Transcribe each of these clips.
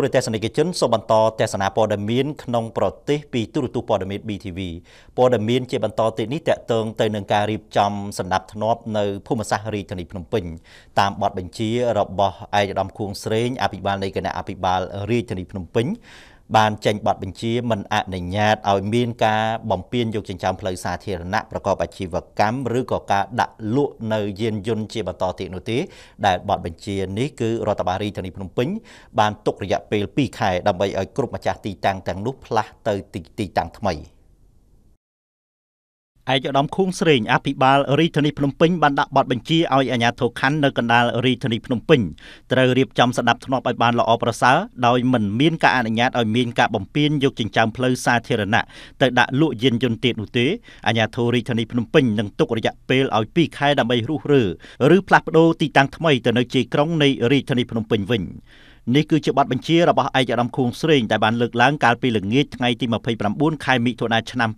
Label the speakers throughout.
Speaker 1: ទូរទស្សនិកជនសូមបន្តទស្សនាព័ត៌មានក្នុងប្រទេស ពីទូរទស្សន៍ព័ត៌មាន BTV ព័ត៌មានជាបន្តទីនេះតកតងទៅនឹងការរៀបចំសម្ដាប់ធ្នាប់នៅភូមិសាស្ត្ររាជធានីភ្នំពេញតាមបទបញ្ជារបស់ឯកឧត្តមខួងស្រេងអភិបាលនៃគណៈអភិបាលរាជធានីភ្នំពេញបានចេញបទបញ្ជាមិនអនុញ្ញាតឲ្យមានការបំពានយកចិញ្ចើមផ្លូវសាធារណៈប្រកបអាជីវកម្មឬក៏ការដាក់លក់នៅយានយន្តជាបន្តទៀតនោះទេដែលបទបញ្ជានេះគឺរដ្ឋបាលរាជធានីភ្នំពេញបានទុករយៈពេល2ខែ ដើម្បីឲ្យគ្រប់ម្ចាស់ទីតាំងទាំងនោះផ្លាស់ទៅទីតាំងថ្មី។ឯកឧត្តមឃុំស្រេងអភិបាលរាជធានីភ្នំពេញបានដាក់បទបញ្ជាឲ្យអាជ្ញាធរខណ្ឌនៅកណ្ដាលរាជធានីភ្នំពេញត្រូវរៀបចំស្ដាប់ធ្នាប់ឲ្យបានល្អប្រសើរដោយមិនមានការអនុញ្ញាតឲ្យមានការបំពានយកចិញ្ចើមផ្លូវសាធារណៈទៅដាក់លក់យានយន្តទៀតនោះទេអាជ្ញាធររាជធានីភ្នំពេញនឹងទុករយៈពេលឲ្យ2ខែដើម្បីរុះរើឬផ្លាស់ប្ដូរទីតាំងថ្មីទៅនៅជាក្រុងនៃរាជធានីភ្នំពេញវិញនេះគឺជាបទបញ្ជារបស់ឯកឧត្តមខួងស្រេងដែលបានលើកឡើងកាលពីល្ងាចថ្ងៃទី29ខែមិថុនាឆ្នាំ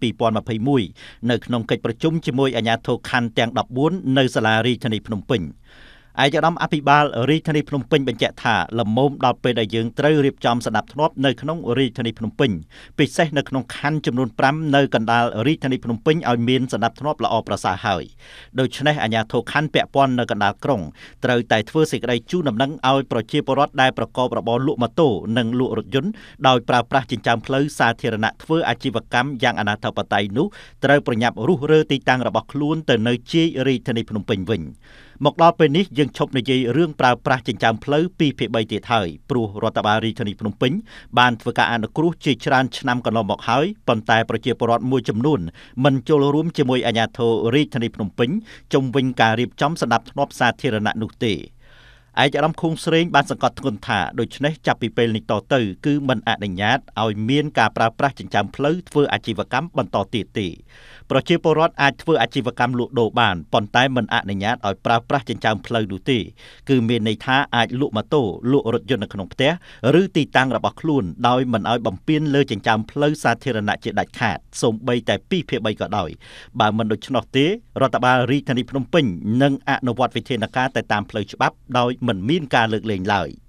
Speaker 1: 2021នៅក្នុងកិច្ចប្រជុំជាមួយអាជ្ញាធរខណ្ឌទាំង14នៅសាលារាជធានីភ្នំពេញ។ឯកឧត្តមអភិបាលរាជធានីភ្នំពេញបញ្ជាក់ថាលំមុំដល់ពេលដែលយើងត្រូវរៀបចំស្ដាប់ធ្នាប់នៅក្នុងរាជធានីភ្នំពេញពិសេសនៅក្នុងខណ្ឌចំនួន5នៅកណ្ដាលរាជធានីភ្នំពេញឲ្យមានស្ដាប់ធ្នាប់ល្អប្រសើរហើយដូច្នេះអាជ្ញាធរខណ្ឌពាក់ព័ន្ធនៅកណ្ដាលក្រុងត្រូវតែធ្វើសេចក្តីជូនដំណឹងឲ្យប្រជាពលរដ្ឋដែលប្រកបរបរលក់ម៉ូតូនិងលក់រថយន្តដោយប្រើប្រាស់ចិញ្ចើមផ្លូវសាធារណៈធ្វើអាជីវកម្មយ៉ាងអនាធបត័យនោះត្រូវប្រញាប់រុះរើទីតាំងរបស់ខ្លួនទៅនៅជាយរាជធានីភ្នំពេញវិញមកដល់ពេលនេះយើងឈប់និយាយរឿងប្រើប្រាស់ចិញ្ចើមផ្លូវ2ភាគ3ទៀតហើយព្រោះរដ្ឋបាលរាជធានីភ្នំពេញបានធ្វើការអនុគ្រោះជាច្រើនឆ្នាំកន្លងមកហើយប៉ុន្តែប្រជាពលរដ្ឋមួយចំនួនមិនចូលរួមជាមួយអាជ្ញាធររាជធានីភ្នំពេញជំវិញការរៀបចំសម្ដាប់ធ្នាប់សាធារណៈនោះទេ។ឯកឧត្តមឃុំស្រេងបានសង្កត់ធ្ងន់ថាដូច្នេះចាប់ពីពេលនេះតទៅគឺមិនអនុញ្ញាតឲ្យមានការប្រើប្រាស់ចិញ្ចើមផ្លូវធ្វើអាជីវកម្មបន្តទៀតទេប្រជាពលរដ្ឋអាចធ្វើអាជីវកម្មលក់ដូរបានប៉ុន្តែមិនអនុញ្ញាតឲ្យប្រើប្រាស់ចិញ្ចើមផ្លូវនោះទេគឺមានន័យថាអាចលក់ម៉ូតូលក់រថយន្តនៅក្នុងផ្ទះឬទីតាំងរបស់ខ្លួនដោយមិនឲ្យបំពានលើចិញ្ចើមផ្លូវសាធារណៈជាដាច់ខាតសូម្បីតែ2ភាគ3ក៏ដោយបើមិនដូច្នោះទេ រដ្ឋបាលរាជធានីភ្នំពេញនឹងអនុវត្តវិធានការទៅតាមផ្លូវច្បាប់ដោយ mình min cả lực lên lợi